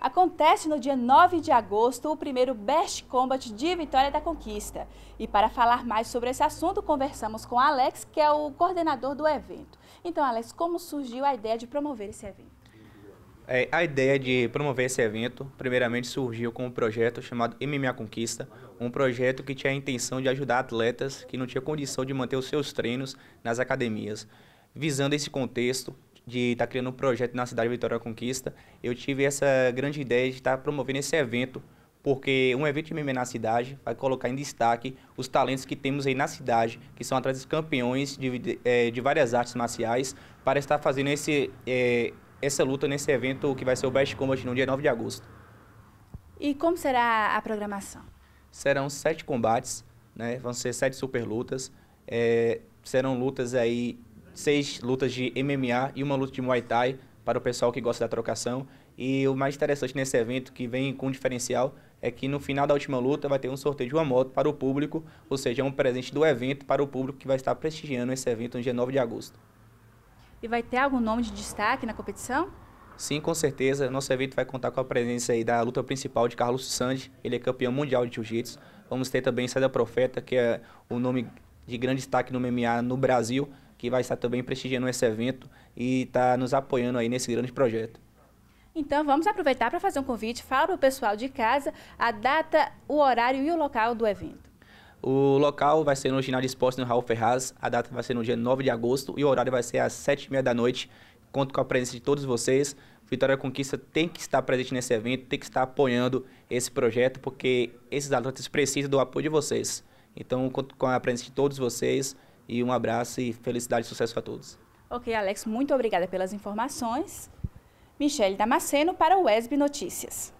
acontece no dia 9 de agosto o primeiro Best Combat de Vitória da Conquista. E para falar mais sobre esse assunto, conversamos com Alex, que é o coordenador do evento. Então, Alex, como surgiu a ideia de promover esse evento? É, a ideia de promover esse evento, primeiramente, surgiu com um projeto chamado MMA Conquista, um projeto que tinha a intenção de ajudar atletas que não tinham condição de manter os seus treinos nas academias. Visando esse contexto, de estar tá criando um projeto na cidade Vitória Conquista, eu tive essa grande ideia de estar tá promovendo esse evento, porque um evento de MMA é na cidade vai colocar em destaque os talentos que temos aí na cidade, que são dos campeões de, de, eh, de várias artes marciais, para estar fazendo esse, é, essa luta nesse evento que vai ser o Best Combat no dia 9 de agosto. E como será a programação? Serão sete combates, né? vão ser sete super lutas, é, serão lutas aí seis lutas de MMA e uma luta de Muay Thai para o pessoal que gosta da trocação. E o mais interessante nesse evento, que vem com um diferencial, é que no final da última luta vai ter um sorteio de uma moto para o público, ou seja, é um presente do evento para o público que vai estar prestigiando esse evento no dia 9 de agosto. E vai ter algum nome de destaque na competição? Sim, com certeza. Nosso evento vai contar com a presença aí da luta principal de Carlos Sandi, ele é campeão mundial de jiu-jitsu. Vamos ter também Seda Profeta, que é o nome de grande destaque no MMA no Brasil, que vai estar também prestigiando esse evento e está nos apoiando aí nesse grande projeto. Então vamos aproveitar para fazer um convite. Fala para o pessoal de casa a data, o horário e o local do evento. O local vai ser no ginásio de no Raul Ferraz. A data vai ser no dia 9 de agosto e o horário vai ser às 7h30 da noite. Conto com a presença de todos vocês. Vitória Conquista tem que estar presente nesse evento, tem que estar apoiando esse projeto, porque esses atletas precisam do apoio de vocês. Então, conto com a presença de todos vocês. E um abraço e felicidade e sucesso a todos. Ok, Alex, muito obrigada pelas informações. Michele Damasceno para o Wesb Notícias.